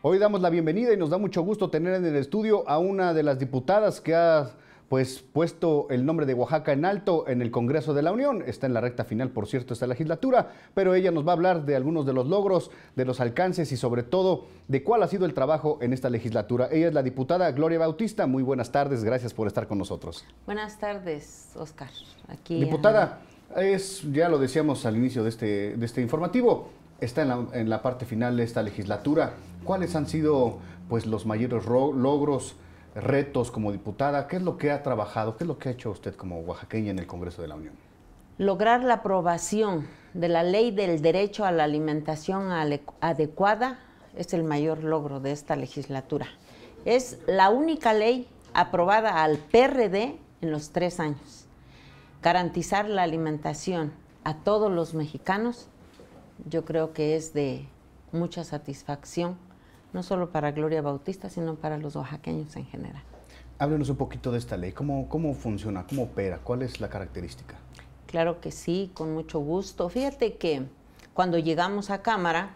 Hoy damos la bienvenida y nos da mucho gusto tener en el estudio a una de las diputadas que ha pues puesto el nombre de Oaxaca en alto en el Congreso de la Unión. Está en la recta final, por cierto, esta legislatura, pero ella nos va a hablar de algunos de los logros, de los alcances y sobre todo de cuál ha sido el trabajo en esta legislatura. Ella es la diputada Gloria Bautista. Muy buenas tardes, gracias por estar con nosotros. Buenas tardes, Oscar. Aquí, diputada, es, ya lo decíamos al inicio de este, de este informativo, está en la, parte final de esta legislatura. ¿Cuáles han sido pues, los mayores logros, retos como diputada? ¿Qué es lo que ha trabajado? ¿Qué es lo que ha hecho usted como oaxaqueña en el Congreso de la Unión? Lograr la aprobación de la ley del derecho a la alimentación adecuada es el mayor logro de esta legislatura. Es la única ley aprobada al PRD en los tres años. Garantizar la alimentación a todos los mexicanos yo creo que es de mucha satisfacción, no solo para Gloria Bautista, sino para los oaxaqueños en general. Háblenos un poquito de esta ley, ¿Cómo, cómo funciona, cómo opera, cuál es la característica? Claro que sí, con mucho gusto. Fíjate que cuando llegamos a Cámara,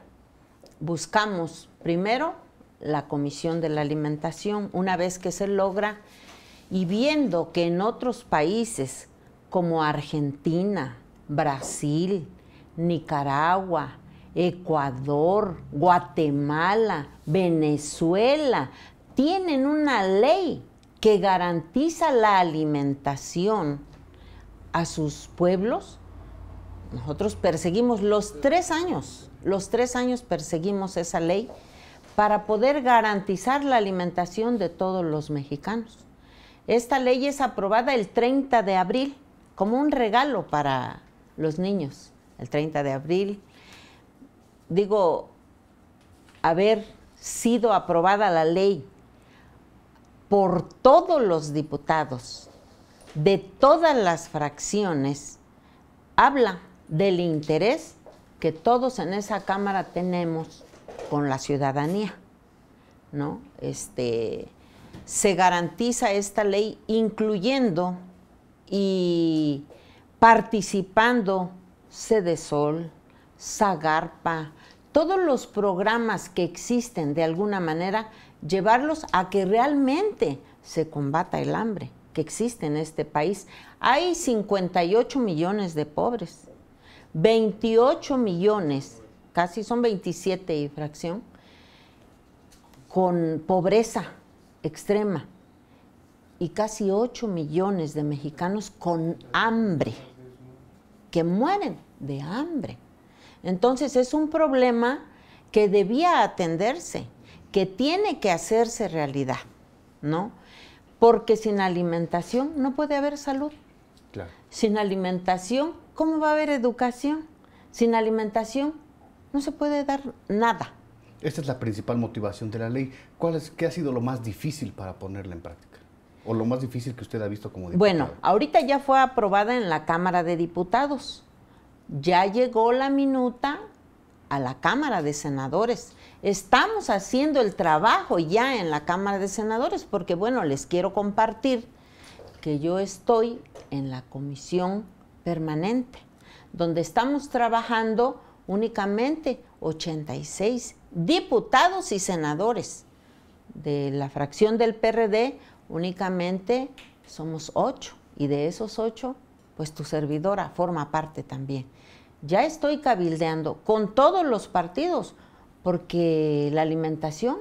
buscamos primero la Comisión de la Alimentación. Una vez que se logra, y viendo que en otros países como Argentina, Brasil, Nicaragua, Ecuador, Guatemala, Venezuela, tienen una ley que garantiza la alimentación a sus pueblos. Nosotros perseguimos los tres años, los tres años perseguimos esa ley para poder garantizar la alimentación de todos los mexicanos. Esta ley es aprobada el 30 de abril como un regalo para los niños el 30 de abril. Digo, haber sido aprobada la ley por todos los diputados de todas las fracciones, habla del interés que todos en esa Cámara tenemos con la ciudadanía. ¿no? Este, se garantiza esta ley incluyendo y participando Sol, Zagarpa, todos los programas que existen de alguna manera, llevarlos a que realmente se combata el hambre que existe en este país. Hay 58 millones de pobres, 28 millones, casi son 27 y fracción, con pobreza extrema y casi 8 millones de mexicanos con hambre que mueren de hambre. Entonces es un problema que debía atenderse, que tiene que hacerse realidad, ¿no? Porque sin alimentación no puede haber salud. Sin alimentación, ¿cómo va a haber educación? Sin alimentación no se puede dar nada. Esta es la principal motivación de la ley. ¿Cuál es, ¿Qué ha sido lo más difícil para ponerla en práctica? o lo más difícil que usted ha visto como diputado. Bueno, ahorita ya fue aprobada en la Cámara de Diputados. Ya llegó la minuta a la Cámara de Senadores. Estamos haciendo el trabajo ya en la Cámara de Senadores porque, bueno, les quiero compartir que yo estoy en la comisión permanente, donde estamos trabajando únicamente 86 diputados y senadores de la fracción del PRD únicamente somos ocho y de esos ocho, pues tu servidora forma parte también. Ya estoy cabildeando con todos los partidos porque la alimentación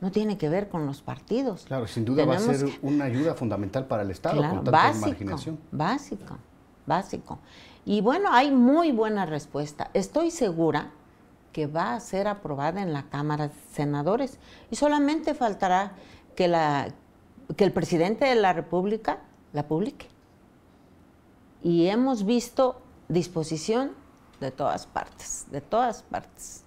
no tiene que ver con los partidos. Claro, sin duda va a ser una ayuda fundamental para el Estado con tanta básico, marginación. Básico, básico. Y bueno, hay muy buena respuesta. Estoy segura que va a ser aprobada en la Cámara de Senadores y solamente faltará que, que el presidente de la República la publique. Y hemos visto disposición de todas partes, de todas partes.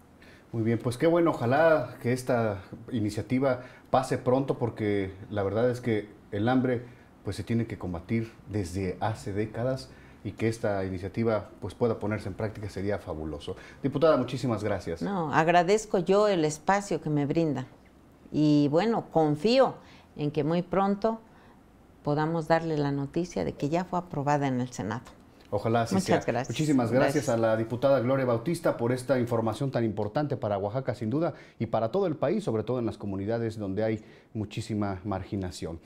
Muy bien, pues qué bueno, ojalá que esta iniciativa pase pronto porque la verdad es que el hambre pues se tiene que combatir desde hace décadas y que esta iniciativa pues, pueda ponerse en práctica sería fabuloso. Diputada, muchísimas gracias. No, agradezco yo el espacio que me brinda y bueno, confío en que muy pronto podamos darle la noticia de que ya fue aprobada en el Senado. Ojalá así Muchas gracias. Muchísimas gracias, a la diputada Gloria Bautista por esta información tan importante para Oaxaca, sin duda, y para todo el país, sobre todo en las comunidades donde hay muchísima marginación.